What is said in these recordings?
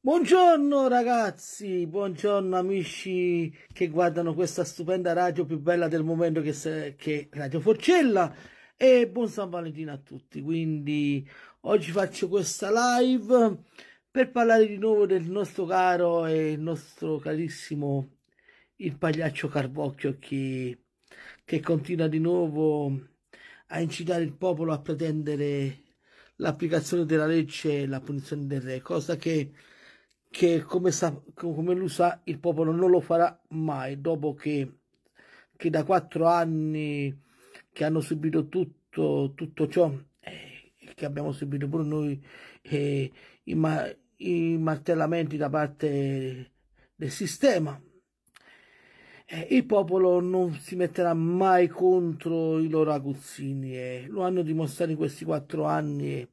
Buongiorno ragazzi, buongiorno amici che guardano questa stupenda radio più bella del momento che, se, che Radio Forcella e buon San Valentino a tutti. Quindi oggi faccio questa live per parlare di nuovo del nostro caro e nostro carissimo il pagliaccio Carbocchio che, che continua di nuovo a incitare il popolo a pretendere l'applicazione della legge e la punizione del re, cosa che che come, sa, come lui sa il popolo non lo farà mai dopo che, che da quattro anni che hanno subito tutto, tutto ciò eh, che abbiamo subito pure noi eh, i, ma, i, martellamenti da parte del sistema eh, il popolo non si metterà mai contro i loro aguzzini eh. lo hanno dimostrato in questi quattro anni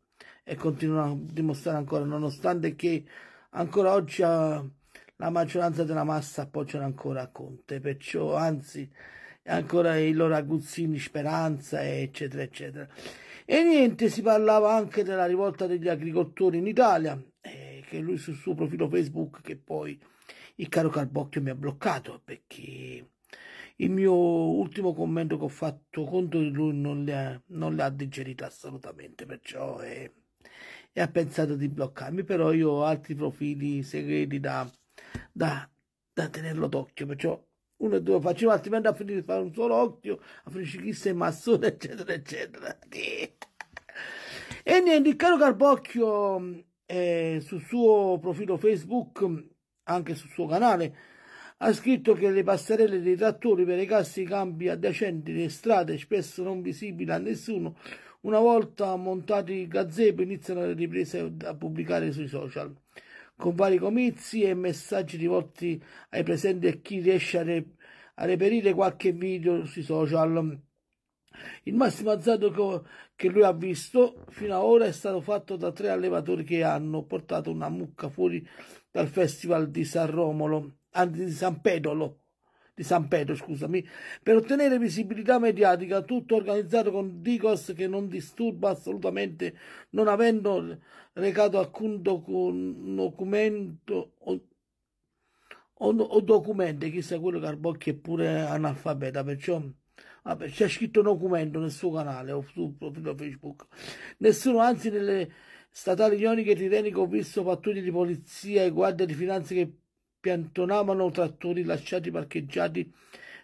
e continuano a dimostrare ancora nonostante che ancora oggi eh, la maggioranza della massa appoggiano ancora a Conte, perciò anzi ancora i loro aguzzini speranza eccetera eccetera. E niente, si parlava anche della rivolta degli agricoltori in Italia, eh, che lui sul suo profilo Facebook che poi il caro Carbocchio mi ha bloccato perché il mio ultimo commento che ho fatto contro di lui non le ha, non le ha digerito assolutamente, perciò... Eh, e ha pensato di bloccarmi, però io ho altri profili segreti da, da, da tenerlo d'occhio, perciò uno e due faccio, altrimenti a finire di fare un solo occhio, a finire chi sei massone, eccetera, eccetera. E niente, il caro Carbocchio eh, sul suo profilo Facebook, anche sul suo canale, ha scritto che le passerelle dei trattori per i cassi cambi adiacenti le strade, spesso non visibili a nessuno, una volta montati i gazebo iniziano le riprese a pubblicare sui social, con vari comizi e messaggi rivolti ai presenti e chi riesce a, re- a reperire qualche video sui social. Il massimo azzardo che lui ha visto fino ad ora è stato fatto da tre allevatori che hanno portato una mucca fuori dal festival di San Romolo, anzi di San Pedolo di San Pedro, scusami, per ottenere visibilità mediatica, tutto organizzato con Digos che non disturba assolutamente, non avendo recato alcun documento o, o, o documenti, chissà quello Carbocchi è pure analfabeta, perciò... c'è scritto un documento nel suo canale o sul profilo Facebook. Nessuno, anzi, nelle statali ioniche tireniche ho visto pattuglie di polizia e guardie di finanza che piantonavano trattori lasciati parcheggiati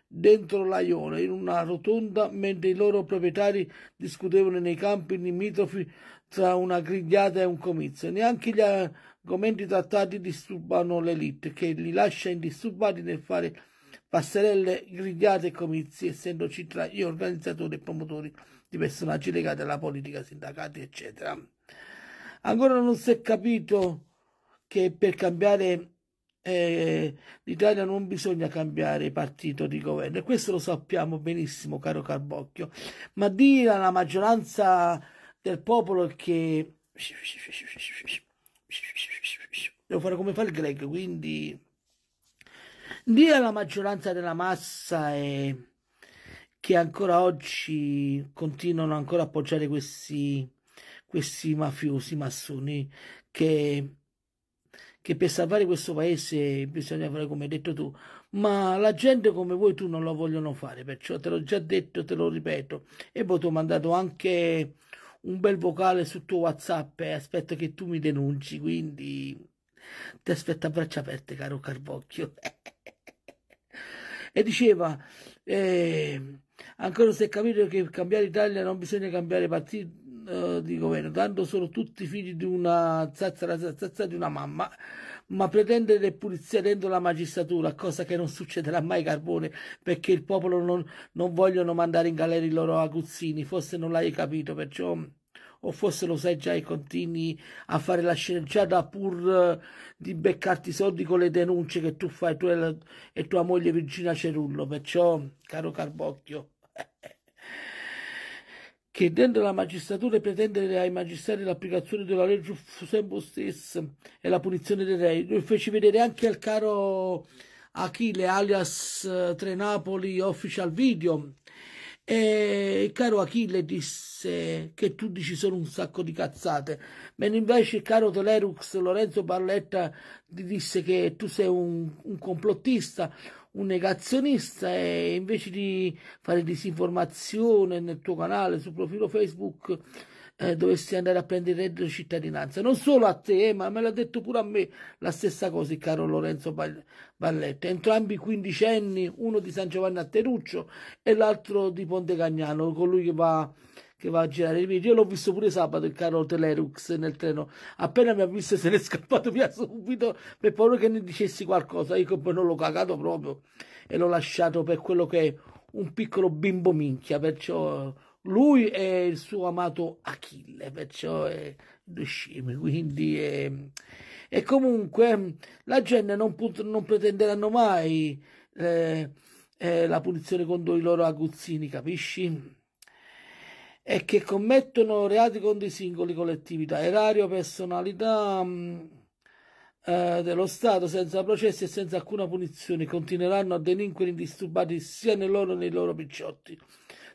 dentro l'aione in una rotonda mentre i loro proprietari discutevano nei campi limitrofi tra una grigliata e un comizio. Neanche gli argomenti trattati disturbano l'elite che li lascia indisturbati nel fare passerelle grigliate e comizi, essendoci tra gli organizzatori e promotori di personaggi legati alla politica, sindacati, eccetera. Ancora non si è capito che per cambiare eh, l'Italia non bisogna cambiare partito di governo e questo lo sappiamo benissimo caro Carbocchio ma dire alla maggioranza del popolo che devo fare come fa il Greg quindi dire alla maggioranza della massa e che ancora oggi continuano ancora a appoggiare questi, questi mafiosi massoni che che per salvare questo paese bisogna fare come hai detto tu, ma la gente come voi tu non lo vogliono fare, perciò te l'ho già detto, te lo ripeto. E poi ti ho mandato anche un bel vocale sul tuo WhatsApp e eh, aspetto che tu mi denunci, quindi ti aspetto a braccia aperte, caro Carvocchio. e diceva, eh, ancora è capito che cambiare Italia non bisogna cambiare partito eh, di governo, tanto sono tutti figli di una zazzera, zazzera di una mamma, ma pretendere pulizia dentro la magistratura, cosa che non succederà mai Carbone, perché il popolo non, non vogliono mandare in galera i loro aguzzini, forse non l'hai capito, perciò o forse lo sai già e continui a fare la sceneggiata pur eh, di beccarti i soldi con le denunce che tu fai tu e, la, e tua moglie Virginia Cerullo perciò caro Carbocchio eh, che dentro la magistratura pretendere ai magistrati l'applicazione della legge fu sempre stessa e la punizione dei rei. Lo feci vedere anche al caro Achille alias eh, Tre Napoli official video. E il caro Achille disse che tu dici solo un sacco di cazzate, mentre invece il caro Telerux Lorenzo Barletta disse che tu sei un, un complottista, un negazionista e invece di fare disinformazione nel tuo canale, sul profilo Facebook, eh, dovresti andare a prendere il reddito di cittadinanza. Non solo a te, eh, ma me l'ha detto pure a me la stessa cosa il caro Lorenzo Valletta. Entrambi quindicenni, uno di San Giovanni a Teruccio e l'altro di Ponte Cagnano, colui che va che va a girare i video. Io l'ho visto pure sabato il caro Telerux nel treno. Appena mi ha visto se ne è scappato via subito per paura che ne dicessi qualcosa. Io poi non l'ho cagato proprio e l'ho lasciato per quello che è un piccolo bimbo minchia. Perciò lui è il suo amato Achille, perciò è due scemi. Quindi è... E comunque la gente non, non pretenderanno mai eh, eh, la punizione contro i loro aguzzini, capisci? e che commettono reati contro i singoli collettività, erario, personalità mh, mm, eh, dello Stato, senza processi e senza alcuna punizione, continueranno a delinquere indisturbati sia nei loro che nei loro picciotti.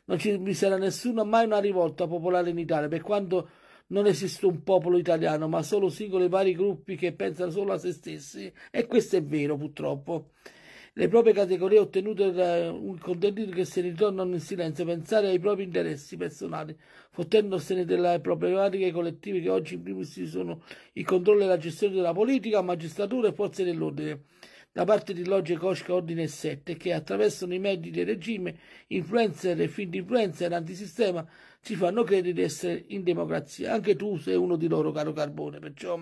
Non ci sarà nessuna mai una rivolta popolare in Italia, per quanto non esiste un popolo italiano, ma solo singoli vari gruppi che pensano solo a se stessi, e questo è vero purtroppo le proprie categorie ottenute da un contendito che se ne ritornano in silenzio, pensare ai propri interessi personali, fottendosene delle problematiche collettive che oggi in primis sono il controllo e la gestione della politica, magistratura e forze dell'ordine da parte di logge Koshka Ordine e 7 che attraversano i medi del regime, influencer e fin di influencer antisistema ci fanno credere di essere in democrazia. Anche tu sei uno di loro, caro Carbone, perciò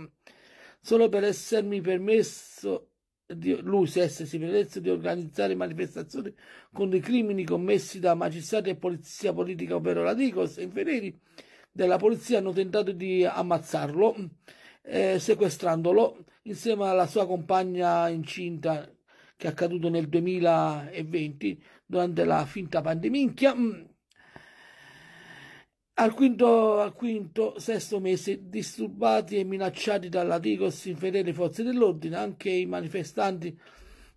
solo per essermi permesso l'USS si predesse di organizzare manifestazioni contro i crimini commessi da magistrati e polizia politica, ovvero la DICOS, e i inferiori della polizia hanno tentato di ammazzarlo, eh, sequestrandolo insieme alla sua compagna incinta che è accaduto nel 2020 durante la finta pandemia al quinto, al quinto, sesto mese, disturbati e minacciati dalla Digos infedele forze dell'ordine, anche i manifestanti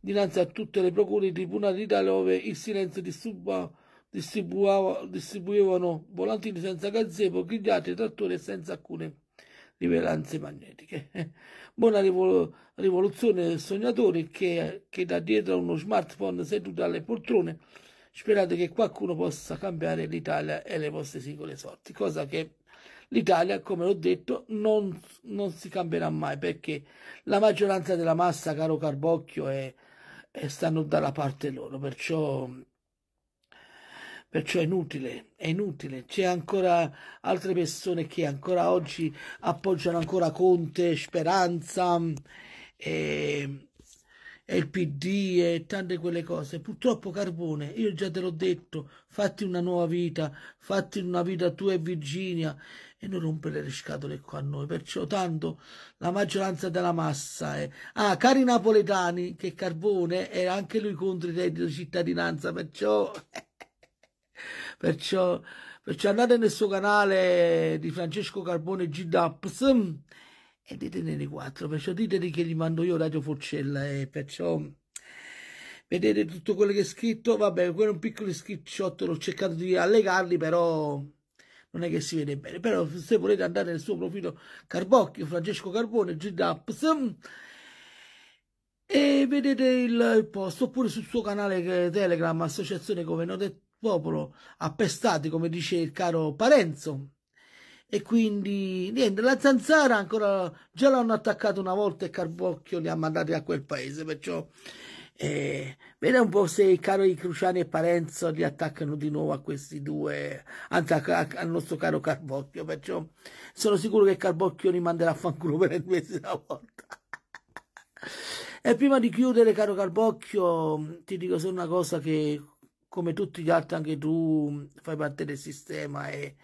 dinanzi a tutte le procure e tribunali d'Italia dove il silenzio distribuava, distribuava, distribuivano volantini senza gazebo, grigliati e trattori e senza alcune rivelanze magnetiche. Buona rivol rivoluzione del sognatore che, che da dietro a uno smartphone seduto alle poltrone sperate che qualcuno possa cambiare l'Italia e le vostre singole sorti, cosa che l'Italia, come ho detto, non, non, si cambierà mai perché la maggioranza della massa, caro Carbocchio, è, è stanno dalla parte loro, perciò, perciò è inutile, è inutile. C'è ancora altre persone che ancora oggi appoggiano ancora Conte, Speranza e ehm, e il PD e tante quelle cose. Purtroppo Carbone, io già te l'ho detto, fatti una nuova vita, fatti una vita tua e Virginia e non rompere le scatole qua a noi. Perciò tanto la maggioranza della massa è... Ah, cari napoletani, che Carbone è anche lui contro il reddito di cittadinanza, perciò... perciò... perciò andate nel suo canale di Francesco Carbone GDAPS e ditene quattro, perciò ditene che gli mando io Radio Forcella e eh, perciò vedete tutto quello che è scritto, vabbè, quello è un piccolo screenshot, l'ho cercato di allegarli, però non è che si vede bene, però se volete andare nel suo profilo Carbocchio, Francesco Carbone, GDAPS, e vedete il, il post, oppure sul suo canale Telegram, Associazione Governo del Popolo, appestati, come dice il caro Parenzo, e quindi niente la zanzara ancora già l'hanno attaccata una volta e Carbocchio li ha mandati a quel paese perciò eh, vediamo un po' se i caro Cruciani e Parenzo li attaccano di nuovo a questi due anzi a, a, al nostro caro Carbocchio perciò sono sicuro che Carbocchio li manderà a fanculo per il mese una volta e prima di chiudere caro Carbocchio ti dico solo una cosa che come tutti gli altri anche tu fai parte del sistema e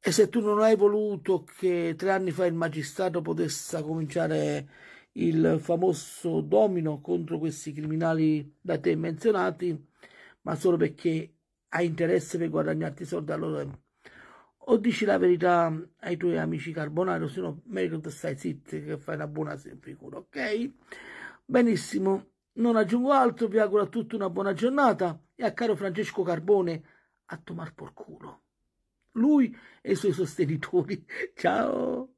e se tu non hai voluto che tre anni fa il magistrato potesse cominciare il famoso domino contro questi criminali da te menzionati, ma solo perché hai interesse per guadagnarti soldi, allora o dici la verità ai tuoi amici carbonari, o se no meglio che stai zitti che fai una buona figura, ok? Benissimo, non aggiungo altro, vi auguro a tutti una buona giornata e a caro Francesco Carbone a tomar por culo lui e i suoi sostenitori. Ciao!